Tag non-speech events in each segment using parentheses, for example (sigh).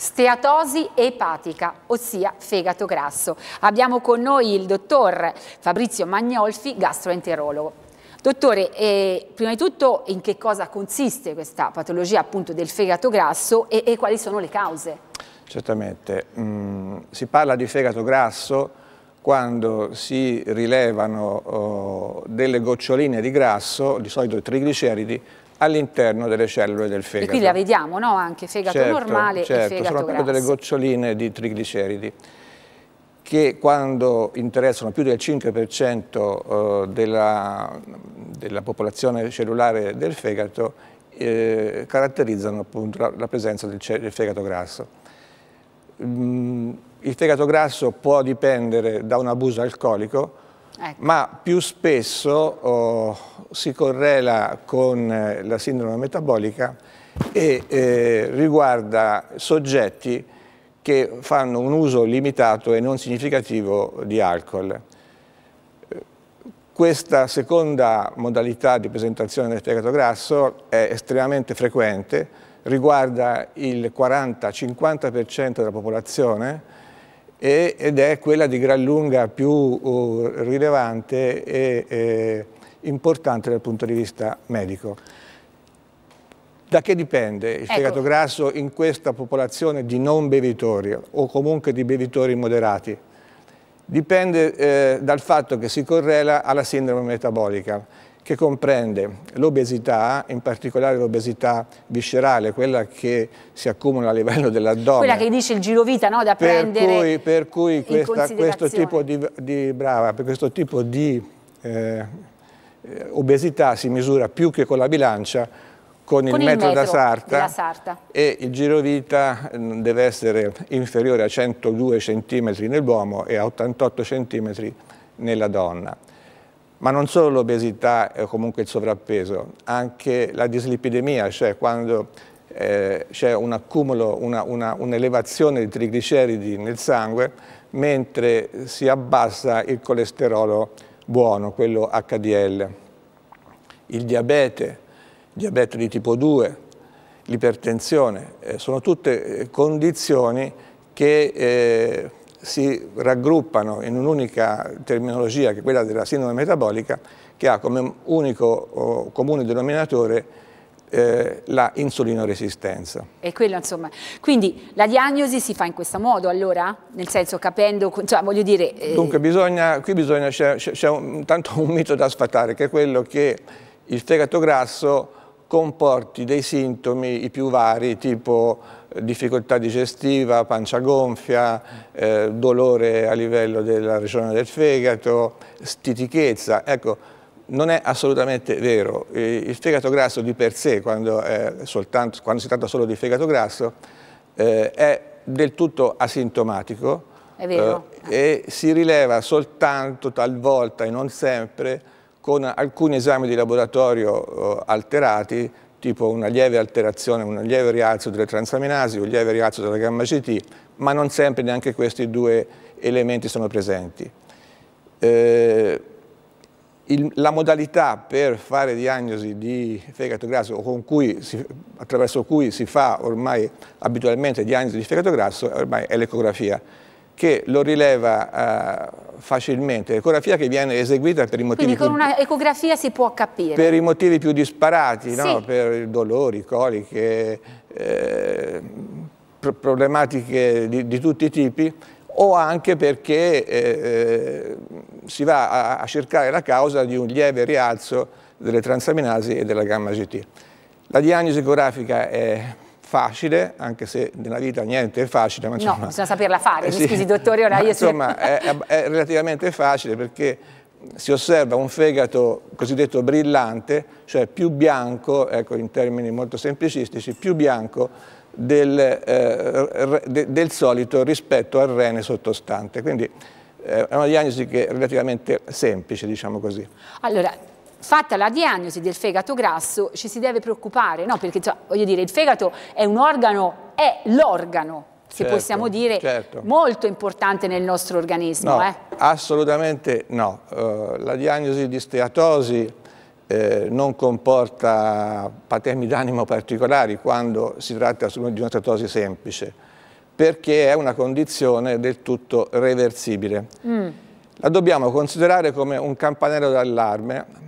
steatosi epatica, ossia fegato grasso. Abbiamo con noi il dottor Fabrizio Magnolfi, gastroenterologo. Dottore, eh, prima di tutto in che cosa consiste questa patologia appunto del fegato grasso e, e quali sono le cause? Certamente, mm, si parla di fegato grasso quando si rilevano oh, delle goccioline di grasso, di solito i trigliceridi, all'interno delle cellule del fegato. E qui la vediamo, no? Anche fegato certo, normale certo, e fegato sono proprio delle goccioline di trigliceridi che quando interessano più del 5% eh, della, della, popolazione cellulare del fegato eh, caratterizzano appunto la, la presenza del, del, fegato grasso. Mm, il fegato grasso può dipendere da un abuso alcolico, ecco. ma più spesso oh, si correla con eh, la sindrome metabolica e eh, riguarda soggetti che fanno un uso limitato e non significativo di alcol. Questa seconda modalità di presentazione del fegato grasso è estremamente frequente, riguarda il 40-50% della popolazione ed è quella di gran lunga più uh, rilevante e importante dal punto di vista medico. Da che dipende il ecco. fegato grasso in questa popolazione di non bevitori o comunque di bevitori moderati? Dipende eh, dal fatto che si correla alla sindrome metabolica che comprende l'obesità, in particolare l'obesità viscerale, quella che si accumula a livello dell'addome. Quella che dice il giro vita, no? da per prendere cui, Per cui questa, questo tipo di, di, brava, per questo tipo di eh, eh, obesità si misura più che con la bilancia, con, con il, metro, il metro da sarta, sarta, e il giro vita mm, deve essere inferiore a 102 cm nell'uomo e a 88 cm nella donna ma non solo l'obesità o comunque il sovrappeso, anche la dislipidemia, cioè quando eh, c'è un accumulo, un'elevazione un di trigliceridi nel sangue, mentre si abbassa il colesterolo buono, quello HDL. Il diabete, il diabete di tipo 2, l'ipertensione, eh, sono tutte eh, condizioni che eh, si raggruppano in un'unica terminologia che è quella della sindrome metabolica che ha come unico comune denominatore eh, la insulinoresistenza. E quello insomma, quindi la diagnosi si fa in questo modo allora? Nel senso capendo, cioè voglio dire... Eh... Dunque bisogna, qui bisogna, c'è, tanto un mito da sfatare che è quello che il fegato grasso comporti dei sintomi i più vari, tipo eh, difficoltà digestiva, pancia gonfia, eh, dolore a livello della regione del fegato, stitichezza. Ecco, non è assolutamente vero. Il fegato grasso di per sé, quando, soltanto, quando si tratta solo di fegato grasso, eh, è del tutto asintomatico eh, e si rileva soltanto talvolta e non sempre con alcuni esami di laboratorio eh, alterati, tipo una lieve alterazione, un lieve rialzo delle transaminasi, un lieve rialzo della gamma GT, ma non sempre neanche questi due elementi sono presenti. Eh, il, la modalità per fare diagnosi di fegato grasso cui si, attraverso cui si fa ormai abitualmente diagnosi di fegato grasso ormai è l'ecografia che lo rileva eh, facilmente, ecografia che viene eseguita per i motivi Quindi con più, una ecografia si può capire. Per i motivi più disparati, sì. no? per dolori, coliche, eh, problematiche di, di, tutti i tipi o anche perché eh, eh, si va a, a cercare la causa di un lieve rialzo delle transaminasi e della gamma GT. La diagnosi ecografica è facile, anche se nella vita niente è facile. Ma no, insomma, bisogna saperla fare, (laughs) eh, mi sì, scusi dottore, ora io Insomma, è, è, relativamente facile perché si osserva un fegato cosiddetto brillante, cioè più bianco, ecco in termini molto semplicistici, più bianco del, eh, de, del solito rispetto al rene sottostante. Quindi eh, è una diagnosi che è relativamente semplice, diciamo così. Allora, fatta la diagnosi del fegato grasso ci si deve preoccupare, no? Perché cioè, voglio dire, il fegato è un organo, è l'organo se certo, possiamo dire, certo. molto importante nel nostro organismo. No, eh? Assolutamente no. Uh, la diagnosi di steatosi eh, non comporta patemi d'animo particolari quando si tratta solo di una steatosi semplice, perché è una condizione del tutto reversibile. Mm. La dobbiamo considerare come un campanello d'allarme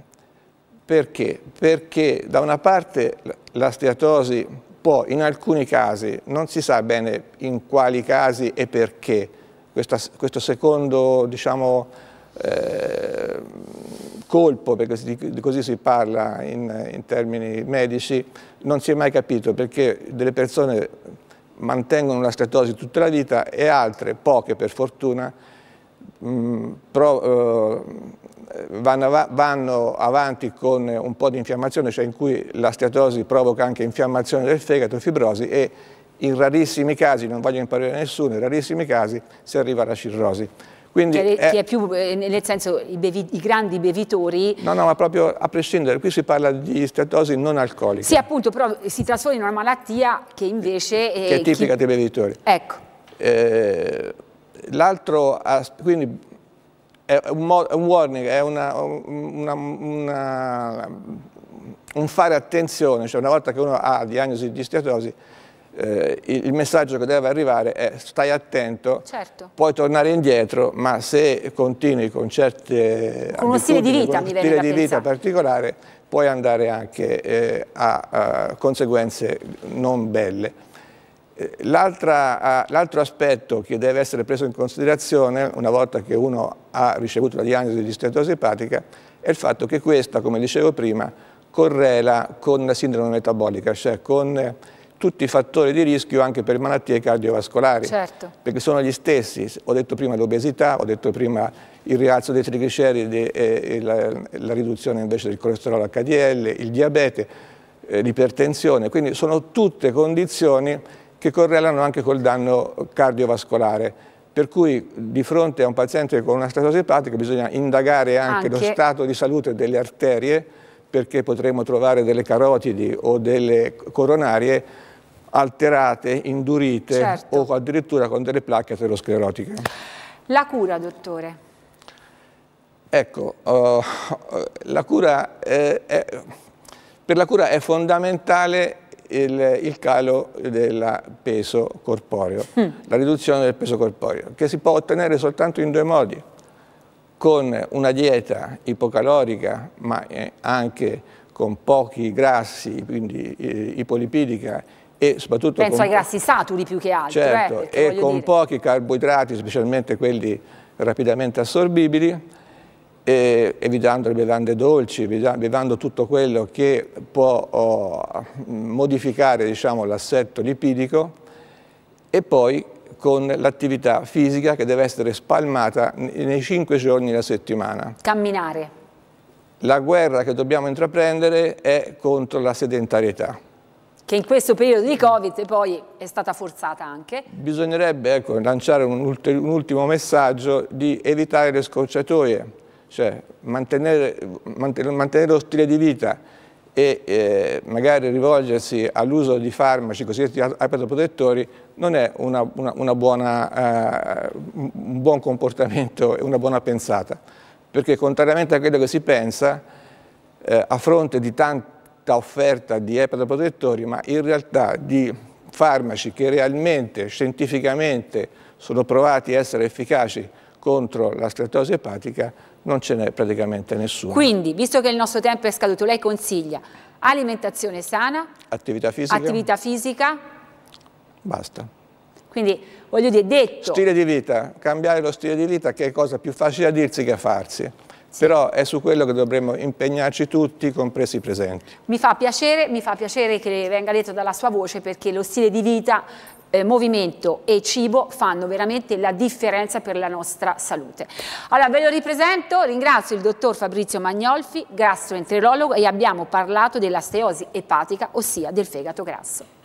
perché? Perché da una parte la steatosi può in alcuni casi, non si sa bene in quali casi e perché, questa, questo secondo diciamo, eh, colpo, perché così si parla in, in termini medici, non si è mai capito perché delle persone mantengono la steatosi tutta la vita e altre, poche per fortuna, Mm, pro, eh, vanno, av vanno, avanti con un po' di infiammazione, cioè in cui la steatosi provoca anche infiammazione del fegato, fibrosi e in rarissimi casi, non voglio imparare a nessuno, in rarissimi casi si arriva alla cirrosi. Quindi che, cioè, è, che è più, eh, nel senso, i, bevi, i, grandi bevitori... No, no, ma proprio a prescindere, qui si parla di steatosi non alcolica. Sì, appunto, però si trasforma in una malattia che invece... che è tipica chi... dei bevitori. Ecco. Eh, L'altro, quindi è un, è un, warning, è una, una, una, un fare attenzione, cioè una volta che uno ha diagnosi di steatosi, eh, il messaggio che deve arrivare è stai attento, certo. puoi tornare indietro, ma se continui con certe con uno stile di vita, con stile di vita particolare, puoi andare anche eh, a, a conseguenze non belle. L'altro aspetto che deve essere preso in considerazione una volta che uno ha ricevuto la diagnosi di stenosi epatica è il fatto che questa, come dicevo prima, correla con la sindrome metabolica, cioè con tutti i fattori di rischio anche per malattie cardiovascolari, certo. perché sono gli stessi, ho detto prima l'obesità, ho detto prima il rialzo dei trigliceridi e la, riduzione invece del colesterolo HDL, il diabete, eh, l'ipertensione, quindi sono tutte condizioni che correlano anche col danno cardiovascolare. Per cui di fronte a un paziente con una statosi epatica bisogna indagare anche, anche lo stato di salute delle arterie perché potremo trovare delle carotidi o delle coronarie alterate, indurite certo. o addirittura con delle placche aterosclerotiche. La cura, dottore? Ecco, uh, la cura, eh, è, per la cura è fondamentale il, il calo del peso corporeo, mm. la riduzione del peso corporeo, che si può ottenere soltanto in due modi, con una dieta ipocalorica, ma eh, anche con pochi grassi, quindi eh, ipolipidica e soprattutto Penso con, ai grassi saturi più che altro. Eh, certo, eh, e con dire. pochi carboidrati, specialmente quelli rapidamente assorbibili, e evitando le bevande dolci, evitando tutto quello che può oh, modificare diciamo, l'assetto lipidico e poi con l'attività fisica che deve essere spalmata nei cinque giorni della settimana. Camminare. La guerra che dobbiamo intraprendere è contro la sedentarietà. Che in questo periodo di Covid poi è stata forzata anche. Bisognerebbe ecco, lanciare un, un ultimo messaggio di evitare le scorciatoie cioè mantenere, mantenere lo stile di vita e eh, magari rivolgersi all'uso di farmaci cosiddetti apetoprotettori non è una, una, una buona, eh, un buon comportamento e una buona pensata, perché contrariamente a quello che si pensa, eh, a fronte di tanta offerta di epatoprotettori, ma in realtà di farmaci che realmente, scientificamente, sono provati a essere efficaci contro la streptosi epatica, non ce n'è praticamente nessuno. Quindi, visto che il nostro tempo è scaduto, lei consiglia alimentazione sana, attività fisica, attività fisica. basta. Quindi, voglio dire, detto... Stile di vita, cambiare lo stile di vita che è cosa più facile a dirsi che a farsi. Sì. Però è su quello che dovremmo impegnarci tutti, compresi i presenti. Mi fa piacere, mi fa piacere che venga detto dalla sua voce perché lo stile di vita eh, movimento e cibo fanno veramente la differenza per la nostra salute. Allora ve lo ripresento, ringrazio il dottor Fabrizio Magnolfi, gastroenterologo e abbiamo parlato della steosi epatica, ossia del fegato grasso.